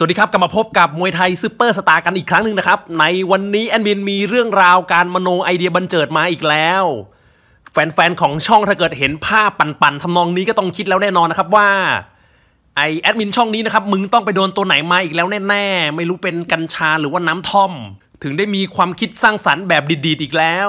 สวัสดีครับกลับมาพบกับมวยไทยซูเปอร์สตาร์กันอีกครั้งหนึ่งนะครับ ในวันนี้แอนบินมีเรื่องราวการมโนไอเดียบันเจิดมาอีกแล้ว แฟนๆของช่องถ้าเกิดเห็นภาพปั่นๆทำนองนี้ก็ต้องคิดแล้วแน่นอนนะครับว่าไอแอดมินช่องนี้นะครับ มึงต้องไปโดนตัวไหนมาอีกแล้วแน่ๆ ไม่รู้เป็นกัญชาหรือว่าน้ำท่อม ถึงได้มีความคิดสร้างสรรค์แบบดีๆอีกแล้ว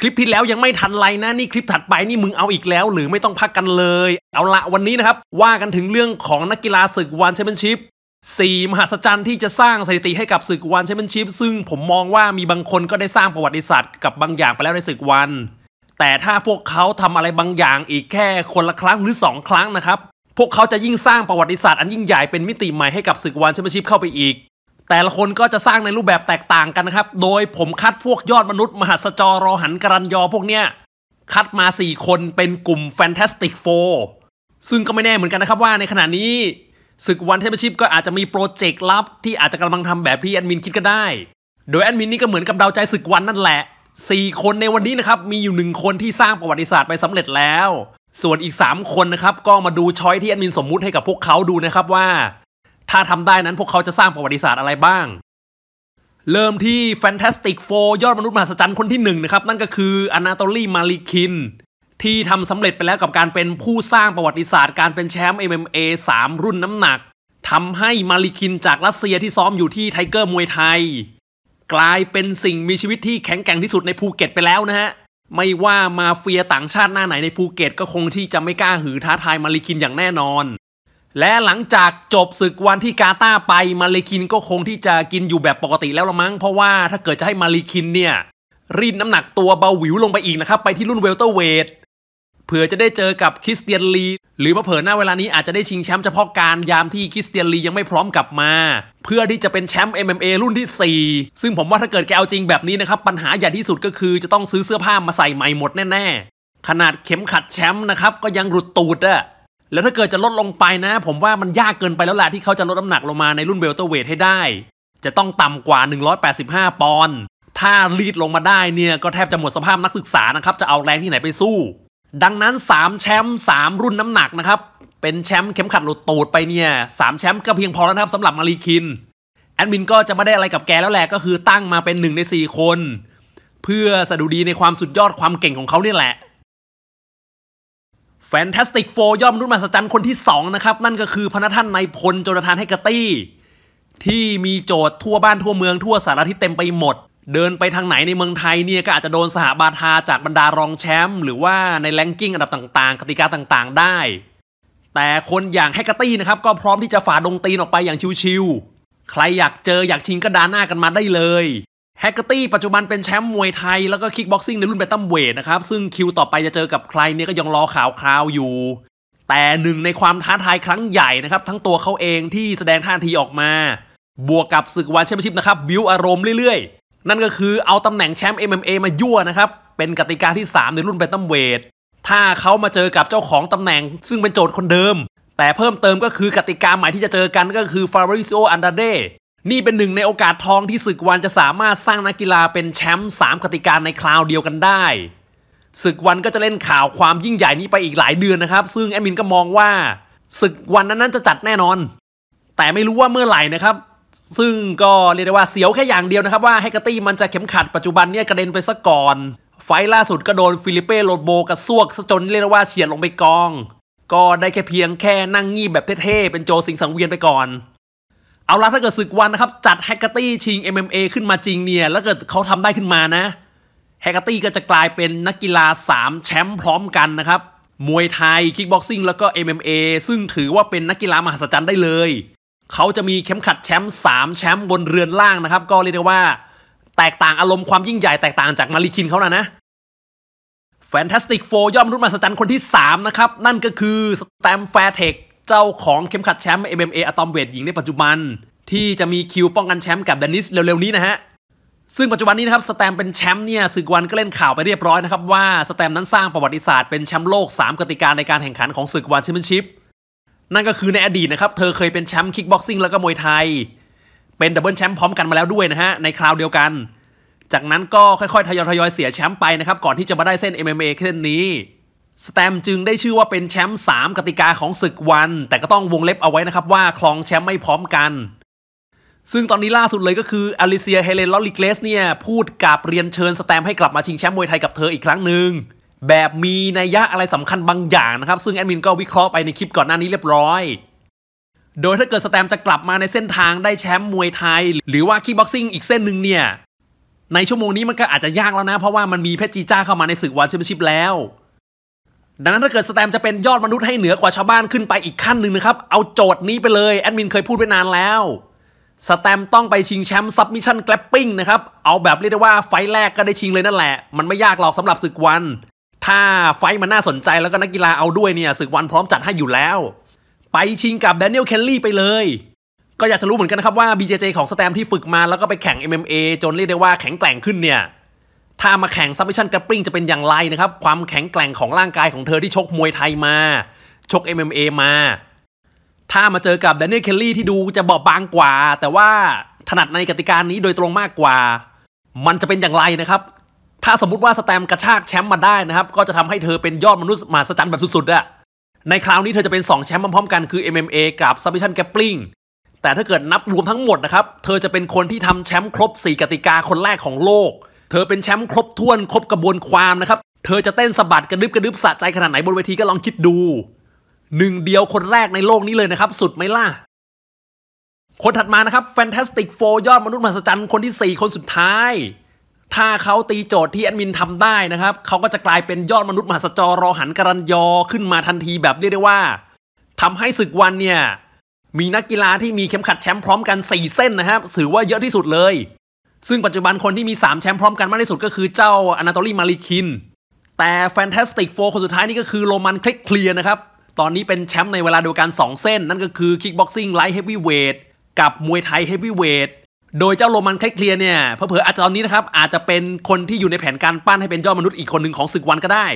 คลิปที่แล้วยังไม่ทันไรนะนี่คลิปถัดไปนี่มึงเอาอีกแล้ว หรือไม่ต้องพักกันเลย เอาละวันนี้นะครับว่ากันถึงเรื่องของนักกีฬาศึกวันแชมเปี้ยนชิพสี่มหัศจรรย์ที่จะสร้างสถิติให้กับศึกวันแชมเปี้ยนชิพซึ่งผมมองว่ามีบางคนก็ได้สร้างประวัติศาสตร์กับบางอย่างไปแล้วในศึกวัน แต่ถ้าพวกเขาทำอะไรบางอย่างอีกแค่คนละครั้งหรือ2ครั้งนะครับพวกเขาจะยิ่งสร้างประวัติศาสตร์อันยิ่งใหญ่เป็นมิติใหม่ให้กับศึกวันแชมเปี้ยนชิพเข้าไปอีก แต่ละคนก็จะสร้างในรูปแบบแตกต่างกันนะครับ โดยผมคัดพวกยอดมนุษย์มหัศจรรอหันกรันยอ พวกเนี้ยคัดมา 4 คนเป็นกลุ่มแฟนตาสติกโฟซึ่งก็ไม่แน่เหมือนกันนะครับว่าในขณะนี้ศึกวันเทพชิพก็อาจจะมีโปรเจกต์ลับที่อาจจะกำลังทำแบบที่แอดมินคิดก็ได้ โดยแอดมินนี่ก็เหมือนกับดาวใจศึกวันนั่นแหละ 4 คนในวันนี้นะครับ มีอยู่หนึ่งคนที่สร้างประวัติศาสตร์ไปสำเร็จแล้ว ส่วนอีก 3 คนนะครับก็มาดูช้อยที่แอดมินสมมุติให้กับพวกเขาดูนะครับว่า ถ้าทำได้นั้นพวกเขาจะสร้างประวัติศาสตร์อะไรบ้าง เริ่มที่ Fantastic Four ยอดมนุษย์มหัศจรรย์ คนที่1นนะครับนั่นก็คืออนาโตลีมาลิคินที่ทำสำเร็จไปแล้วกับการเป็นผู้สร้างประวัติศาสตร์การเป็นแชมป์ MMA 3 รุ่นน้ำหนักทำให้มาริคินจากรัสเซียที่ซ้อมอยู่ที่ไทเกอร์มวยไทยกลายเป็นสิ่งมีชีวิตที่แข็งแกร่งที่สุดในภูเก็ตไปแล้วนะฮะ ไม่ว่ามาเฟียต่างชาติหน้าไหนในภูเก็ตก็คงที่จะไม่กล้าหือท้าทายมาริคินอย่างแน่นอน และหลังจากจบศึกวันที่กาตาไปมาริคินก็คงที่จะกินอยู่แบบปกติแล้วละมั้งเพราะว่าถ้าเกิดจะให้มาริคินเนี่ยรีดน้ำหนักตัวเบาหวิวลงไปอีกนะครับไปที่รุ่นเวลเตอร์เวทเผื่อจะได้เจอกับคริสเตียนลีหรือมาเผอหน้าเวลานี้อาจจะได้ชิงแชมป์เฉพาะการยามที่คริสเตียนลียังไม่พร้อมกลับมา เพื่อที่จะเป็นแชมป์ MMA รุ่นที่ 4 ซึ่งผมว่าถ้าเกิดแกเอาจริงแบบนี้นะครับ ปัญหาใหญ่ที่สุดก็คือจะต้องซื้อเสื้อผ้ามาใส่ใหม่หมดแน่ๆ ขนาดเข็มขัดแชมป์นะครับก็ยังหลุดตูดอะแล้วถ้าเกิดจะลดลงไปนะ ผมว่ามันยากเกินไปแล้วล่ะที่เขาจะลดน้ำหนักลงมาในรุ่นเวลเตอร์เวทให้ได้ จะต้องต่ำกว่า 185 ปอนด์ถ้ารีดลงมาได้เนี่ยก็แทบจะหมดสภาพนักศึกษานะครับจะเอาแรงที่ไหนไปสู้ดังนั้น 3 แชมป์3 รุ่นน้ำหนักนะครับ เป็นแชมป์เข็มขัดหลุดตูดไปเนี่ยสามแชมป์ก็เพียงพอแล้วครับสำหรับมารีคิน แอดมินก็จะไม่ได้อะไรกับแกแล้วแหละก็คือตั้งมาเป็นหนึ่งใน 4 คน เพื่อสะดุดีในความสุดยอดความเก่งของเขาเนี่ยแหละแฟนตาสติกโฟยอดมนุษย์มหัศจรรย์คนที่ 2 นะครับ นั่นก็คือพนัท่านนายพลโจนาธานเฮกตี้ ที่มีโจทย์ทั่วบ้านทั่วเมืองทั่วสารทิศเต็มไปหมดเดินไปทางไหนในเมืองไทยเนี่ยก็อาจจะโดนสหบาทาจากบรรดารองแชมป์หรือว่าในแรงกิ้งอันดับต่างๆ กติกาต่างๆ ได้ แต่คนอย่างแฮกเกอร์ตี้นะครับ ก็พร้อมที่จะฝ่าดงตีนออกไปอย่างชิวๆ ใครอยากเจออยากชิงก็ดานหน้ากันมาได้เลย แฮกเกอร์ตี้ปัจจุบันเป็นแชมป์มวยไทย แล้วก็คิกบ็อกซิ่งในรุ่นเบตัมเวทนะครับ ซึ่งคิวต่อไปจะเจอกับใครเนี่ยก็ยังรอข่าวคราวอยู่ แต่หนึ่งในความท้าทายครั้งใหญ่นะครับทั้งตัวเขาเองที่แสดงท่าทีออกมา บวกกับศึกวันแชมเปี้ยนชิพนะครับบิวอารมณ์เรื่อยๆนั่นก็คือเอาตำแหน่งแชมป์ MMA มายั่วนะครับ เป็นกติกาที่ 3 ในรุ่นแบนตัมเวท ถ้าเขามาเจอกับเจ้าของตำแหน่ง ซึ่งเป็นโจทย์คนเดิม แต่เพิ่มเติมก็คือกติกาใหม่ที่จะเจอกันก็คือฟาริซิโออันดาเดนี่เป็นหนึ่งในโอกาสทองที่ศึกวันจะสามารถสร้างนักกีฬาเป็นแชมป์3กติกาในคราวเดียวกันได้ศึกวันก็จะเล่นข่าวความยิ่งใหญ่นี้ไปอีกหลายเดือนนะครับซึ่งแอดมินก็มองว่าศึกวันนั้นจะจัดแน่นอน แต่ไม่รู้ว่าเมื่อไหร่นะครับซึ่งก็เรียกได้ว่าเสียวแค่อย่างเดียวนะครับว่าแฮกตี้มันจะเข็มขัดปัจจุบันเนี่ยกระเด็นไปซะก่อน ไฟล่าสุดก็โดนฟิลิเป้โรดโบกระซวกซะจนเรียกได้ว่าเฉียดลงไปกอง ก็ได้แค่เพียงแค่นั่งงีบแบบเท่ๆ เป็นโจสิงสังเวียนไปก่อน เอาละถ้าเกิดศึกวันนะครับ จัดแฮกเกอร์ตี้ชิง MMA ขึ้นมาจริงเนี่ย แล้วเกิดเขาทำได้ขึ้นมานะแฮกเกอร์ตี้ก็จะกลายเป็นนักกีฬา3แชมป์พร้อมกันนะครับมวยไทยคิกบ็อกซิ่งแล้วก็ MMA ซึ่งถือว่าเป็นนักกีฬามหัศจรรย์ได้เลยเขาจะมีเข็มขัดแชมป์สามแชมป์บนเรือนล่างนะครับ ก็เรียกได้ว่า แตกต่างอารมณ์ความยิ่งใหญ่แตกต่างจากมาริคินเขานะนะแฟนตาสติกโฟย่อมรุ่นมาสจันคนที่ 3 นะครับ นั่นก็คือสแตมแฟร์เทคเจ้าของเข็มขัดแชมป์ MMA อะตอมเวทหญิงในปัจจุบัน ที่จะมีคิวป้องกันแชมป์กับเดนิสเร็วๆนี้นะฮะ ซึ่งปัจจุบันนี้นะครับสแตมเป็นแชมป์เนี่ยสึกวันก็เล่นข่าวไปเรียบร้อยนะครับว่าสแตมนั้นสร้างประวัติศาสตร์เป็นแชมป์โลก3กติกาในการแข่งขันของสึกวันแชมเปี้ยนชิพนั่นก็คือในอดีตนะครับเธอเคยเป็นแชมป์คิกบ็อกซิ่งแล้วก็มวยไทย เป็นดับเบิลแชมป์พร้อมกันมาแล้วด้วยนะฮะในคราวเดียวกัน จากนั้นก็ค่อยๆ ทยอยทยอยเสียแชมป์ไปนะครับก่อนที่จะมาได้เส้น MMA เส้นนี้สแตมจึงได้ชื่อว่าเป็นแชมป์3กติกาของศึกวัน แต่ก็ต้องวงเล็บเอาไว้นะครับว่าคลองแชมป์ไม่พร้อมกัน ซึ่งตอนนี้ล่าสุดเลยก็คืออลิเซียเฮเลนลอลิเกสเนี่ยพูดกับเรียนเชิญสแตมให้กลับมาชิงแชมป์มวยไทยกับเธออีกครั้งหนึ่งแบบมีนัยยะอะไรสำคัญบางอย่างนะครับ ซึ่งแอดมินก็ วิเคราะห์ไปในคลิปก่อนหน้านี้เรียบร้อย โดยถ้าเกิดสแตมจะกลับมาในเส้นทางได้แชมป์มวยไทย หรือว่าคีบ็อกซิ่งอีกเส้นหนึ่งเนี่ย ในชั่วโมงนี้มันก็อาจจะยากแล้วนะเพราะว่ามันมีเพชรจีจ้าเข้ามาในศึกวันแชมเปี้ยนชิพแล้ว ดังนั้นถ้าเกิดสแตมจะเป็นยอดมนุษย์ให้เหนือกว่าชาวบ้านขึ้นไปอีกขั้นหนึ่งนะครับเอาโจทย์นี้ไปเลยแอดมินเคยพูดไว้นานแล้วสแตมต้องไปชิงแชมป์ซับมิชชั่นแกลปปิ้งนะครับเอาแบบเรียกได้ว่าไฟแรกก็ได้ชิงเลยนั่นแหละ มันไม่ยากหรอกสำหรับศึกวันถ้าไฟมันน่าสนใจแล้วก็นักกีฬาเอาด้วยเนี่ยศึกวันพร้อมจัดให้อยู่แล้ว ไปชิงกับแดเนียลเคนลี่ไปเลย ก็อยากจะรู้เหมือนกันนะครับว่า BJJ ของสแตมที่ฝึกมา แล้วก็ไปแข่ง MMA จนเรียกได้ว่าแข็งแกร่งขึ้นเนี่ย ถ้ามาแข่งซับมิชันกระปริ้งจะเป็นอย่างไรนะครับ ความแข็งแกร่งของร่างกายของเธอที่ชกมวยไทยมาชก MMA มา ถ้ามาเจอกับแดเนียลเคนลี่ที่ดูจะบอบบางกว่า แต่ว่าถนัดในกติกานี้โดยตรงมากกว่า มันจะเป็นอย่างไรนะครับถ้าสมมติว่าสแตมกระชากแชมป์มาได้นะครับ ก็จะทำให้เธอเป็นยอดมนุษย์มหัศจรรย์แบบสุดๆอะในคราวนี้เธอจะเป็น 2 แชมป์พร้อมๆกันคือ MMA กับ Submission Grappling แต่ถ้าเกิดนับรวมทั้งหมดนะครับ เธอจะเป็นคนที่ทำแชมป์ครบ 4กติกาคนแรกของโลก เธอเป็นแชมป์ครบถ้วนครบกระบวนความนะครับ เธอจะเต้นสะบัดกระดึบกระดึบสะใจขนาดไหนบนเวทีก็ลองคิดดูหนึ่งเดียวคนแรกในโลกนี้เลยนะครับสุดไหมล่ะ คนถัดมานะครับ Fantastic Four ยอดมนุษย์มหัศจรรย์คนที่4คนสุดท้ายถ้าเขาตีโจทย์ที่แอดมินทำได้นะครับเขาก็จะกลายเป็นยอดมนุษย์มหาสจรรอหันการันยอขึ้นมาทันทีแบบเรียกได้ว่า ทำให้ศึกวันเนี่ย มีนักกีฬาที่มีเข็มขัดแชมป์พร้อมกัน 4 เส้นนะครับถือว่าเยอะที่สุดเลย ซึ่งปัจจุบันคนที่มี 3 แชมป์พร้อมกันมากที่สุดก็คือเจ้าอนาโตลีมาริคินแต่แฟนตาสติกโฟคนสุดท้ายนี่ก็คือโรมันคลิกเคลียร์นะครับตอนนี้เป็นแชมป์ในเวลาเดียวกัน2เส้นนั่นก็คือคิกบ็อกซิ่งไลท์เฮฟวีเวทกับมวยไทยเฮฟวีเวทโดยเจ้าโรมันคลเคลียเนี่ยเพผ่ออาจจะตอนนี้นะครับอาจจะเป็นคนที่อยู่ในแผนการปั้นให้เป็นยอดมนุษย์อีกคนหนึ่งของศึกวันก็ได้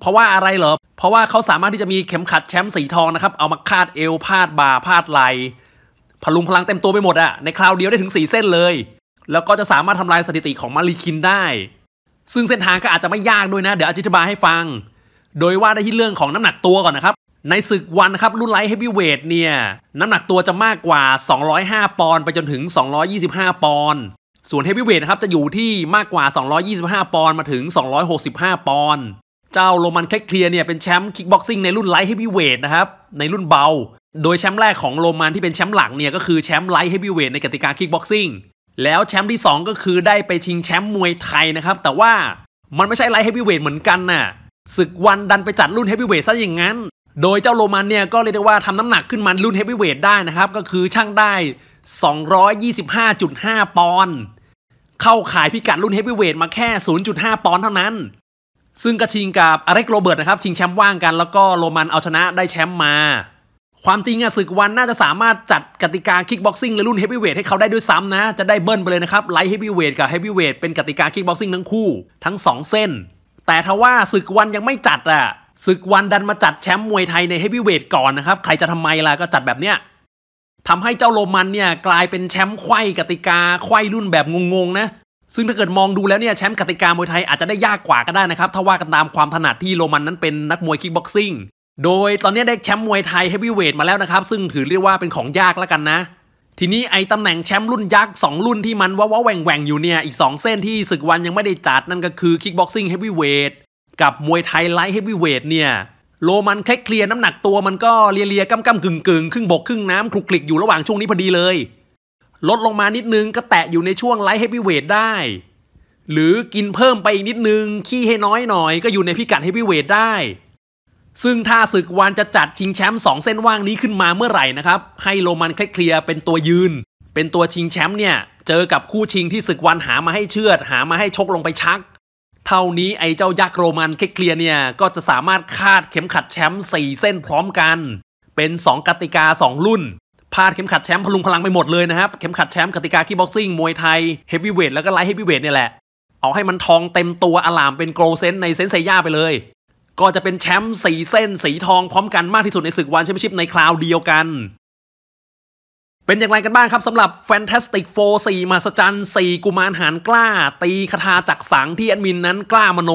เพราะว่าอะไรเหรอ เพราะว่าเขาสามารถที่จะมีเข็มขัดแชมป์สีทองนะครับ เอามาคาดเอวพาดบ่าพาดไหลพลุงพลังเต็มตัวไปหมดอะในคราวเดียวได้ถึง 4 เส้นเลย แล้วก็จะสามารถทำลายสถิติของมาริคินได้ ซึ่งเส้นทางก็อาจจะไม่ยากด้วยนะ เดี๋ยวอธิบายให้ฟัง โดยว่าได้ที่เรื่องของน้ำหนักตัวก่อนนะครับในศึกวันครับรุ่นไลท์เฮฟวีเวทเนี่ยน้ำหนักตัวจะมากกว่า 205 ปอนด์ไปจนถึง 225 ปอนด์ส่วนเฮฟวีเวทนะครับจะอยู่ที่มากกว่า 225ปอนด์มาถึง 265ปอนด์เจ้าโรมันเคลเคลียเนี่ยเป็นแชมป์คิกบ็อกซิ่งในรุ่นไลท์เฮฟวีเวทนะครับในรุ่นเบา โดยแชมป์แรกของโรมันที่เป็นแชมป์หลังเนี่ยก็คือแชมป์ไลท์เฮฟวีเวทในกติกาคิกบ็อกซิ่งแล้วแชมป์ที่ 2 ก็คือได้ไปชิงแชมป์มวยไทยนะครับแต่ว่ามันไม่ใช่ไลท์เฮฟวีเวทเหมือนกันน่ะศึกวันดันไปจัดรุ่นเฮฟวีเวทซะอย่างนั้นโดยเจ้าโรมันเนี่ยก็เรียกได้ว่าทำน้ำหนักขึ้นมารุ่นเฮฟวีเวทได้นะครับ ก็คือช่างได้ 225.5 ปอนด์เข้าขายพิกัดรุ่นเฮฟวีเวทมาแค่ 0.5 ปอนด์เท่านั้น ซึ่งกระชิงกับอเล็กโรเบิร์ตนะครับ ชิงแชมป์ว่างกัน แล้วก็โรมันเอาชนะได้แชมป์มา ความจริงอะศึกวันน่าจะสามารถจัดกติกาคิกบ็อกซิ่งและรุ่นเฮฟวีเวทให้เขาได้ด้วยซ้ำนะ จะได้เบิ้ลไปเลยนะครับไลท์เฮฟวีเวทกับเฮฟวีเวทเป็นกติกาคิกบ็อกซิ่งทั้งคู่ทั้ง2เส้น แต่ทว่าศึกวันยังไม่จัดอะศึกวันดันมาจัดแชมป์มวยไทยในเฮฟวีเวทก่อนนะครับ ใครจะทำไมล่ะก็จัดแบบเนี้ยทำให้เจ้าโรมันเนี่ยกลายเป็นแชมป์ไข่้กติกาไข่้รุ่นแบบงงๆนะ ซึ่งถ้าเกิดมองดูแล้วเนี่ยแชมป์กติกามวยไทยอาจจะได้ยากกว่าก็ได้นะครับถ้าว่ากันตามความถนัดที่โรมันนั้นเป็นนักมวยคิกบ็อกซิ่งโดยตอนนี้ได้แชมป์มวยไทยเฮฟวีเวทมาแล้วนะครับ ซึ่งถือเรียกว่าเป็นของยากแล้วกันนะ ทีนี้ไอ้ตำแหน่งแชมป์รุ่นยักษ์2รุ่นที่มันว้าวแหว่งแหว่งอยู่เนี่ยอีก2เส้นที่ศึกวันยังไม่ได้จัดนั่นก็คือคิกบ็อกซิ่งเฮฟวีเวทกับมวยไทยไลท์เฮฟวีเวทเนี่ยโลมันแคลเคลียร์น้ำหนักตัวมันก็เลียๆก้ำๆกึ่งกึ่งครึ่งบกครึ่งน้ำคลุกคลิกอยู่ระหว่างช่วงนี้พอดีเลย ลดลงมานิดนึงก็แตะอยู่ในช่วงไลท์เฮฟวีเวทได้ หรือกินเพิ่มไปอีกนิดนึงขี้ให้น้อยหน่อย ก็อยู่ในพิกัดเฮฟวีเวทได้ ซึ่งถ้าศึกวันจะจัด ชิงแชมป์สองเส้นว่างนี้ขึ้นมาเมื่อไหร่นะครับให้โลมันเคลียร์เป็นตัวยืน เป็นตัวชิงแชมป์เนี่ยเจอกับคู่ชิงที่ศึกวันหามาให้เชือดหามาให้ชกลงไปชักเท่านี้ไอ้เจ้า ยักษ์โรมันเคลียเนี่ย ก็จะสามารถคาดเข็มขัดแชมป์ 4 เส้นพร้อมกัน เป็น 2 กติกา 2 รุ่น พาด เข็มขัดแชมป์พลุงพลังไปหมดเลยนะครับ เข็มขัดแชมป์กติกาคีบ็อกซิ่งมวยไทยเฮฟวีเวทแล้วก็ไลท์เฮฟวีเวทเนี่ยแหละ เอาให้มันทองเต็มตัว อลามเป็นโกลเซนในเซนเซย่าไปเลย ก็จะเป็นแชมป์ 4 เส้นสีทองพร้อมกันมากที่สุดในศึกวันแชมเปี้ยนชิพในคราวเดียวกันเป็นอย่างไรกันบ้างครับสำหรับ Fantastic 4 o 4มาสจันสี่กุมารหานกล้า ตีคาถาจักสังที่แอดมินนั้นกล้ามโน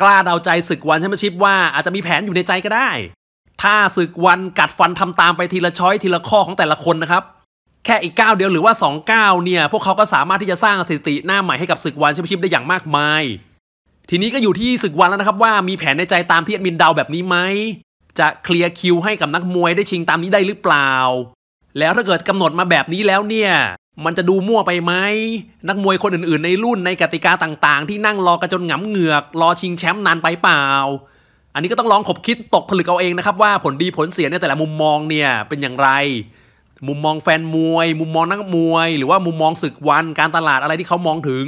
กล้าเดาใจศึกวันใช่ไหมชิปว่า อาจจะมีแผนอยู่ในใจก็ได้ ถ้าศึกวันกัดฟันทำตามไปทีละช้อยทีละข้อของแต่ละคนนะครับ แค่อีก 9 เดียวหรือว่า2ก้าวเนี่ย พวกเขาก็สามารถที่จะสร้างสถิติหน้าใหม่ให้กับศึกวันแชมเปี้ยนชิพได้อย่างมากมาย ทีนี้ก็อยู่ที่ศึกวันแล้วนะครับ ว่ามีแผนในใจตามที่แอดมินเดาแบบนี้ไหมจะเคลียร์คิวให้กับนักมวยได้ชิงตามนี้ได้หรือเปล่าแล้วถ้าเกิดกำหนดมาแบบนี้แล้วเนี่ย มันจะดูมั่วไปไหมนักมวยคนอื่น ๆ ในรุ่นในกติกาต่างๆ ที่นั่งรอกันจนหงำเหงือก รอชิงแชมป์นานไปเปล่า อันนี้ก็ต้องลองขบคิดตกผลึกเอาเองนะครับว่าผลดีผลเสียในแต่ละมุมมองเนี่ยเป็นอย่างไร มุมมองแฟนมวย มุมมองนักมวยหรือว่ามุมมองศึกวันการตลาดอะไรที่เขามองถึง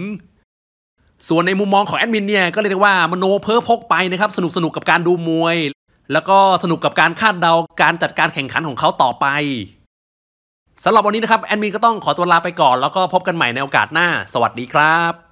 ส่วนในมุมมองของแอดมินเนี่ยก็เรียกว่ามโนเพ้อพกไปนะครับสนุกสนุกกับการดูมวย แล้วก็สนุกกับการคาดเดาการจัดการแข่งขันของเขาต่อไปสำหรับวันนี้นะครับ แอดมินก็ต้องขอตัวลาไปก่อนแล้วก็พบกันใหม่ในโอกาสหน้า สวัสดีครับ